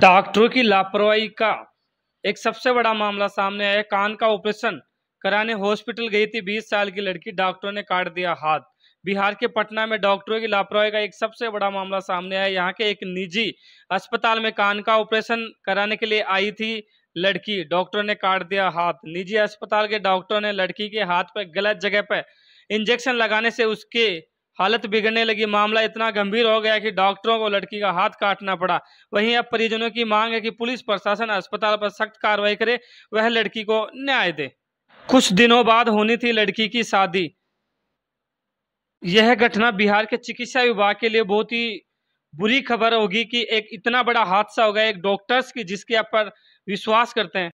डॉक्टरों की लापरवाही का एक सबसे बड़ा मामला सामने आया कान का ऑपरेशन कराने हॉस्पिटल गई थी 20 साल की लड़की डॉक्टरों ने काट दिया हाथ बिहार के पटना में डॉक्टरों की लापरवाही का एक सबसे बड़ा मामला सामने आया यहाँ के एक निजी अस्पताल में कान का ऑपरेशन कराने के लिए आई थी लड़की डॉक्टरों ने काट दिया हाथ निजी अस्पताल के डॉक्टरों ने लड़की के हाथ पर गलत जगह पर इंजेक्शन लगाने से उसके हालत बिगड़ने लगी मामला इतना गंभीर हो गया कि डॉक्टरों को लड़की का हाथ काटना पड़ा वहीं अब परिजनों की मांग है कि पुलिस प्रशासन अस्पताल पर सख्त कार्रवाई करे वह लड़की को न्याय दे कुछ दिनों बाद होनी थी लड़की की शादी यह घटना बिहार के चिकित्सा विभाग के लिए बहुत ही बुरी खबर होगी कि एक इतना बड़ा हादसा हो गया एक डॉक्टर्स की जिसके आप पर विश्वास करते हैं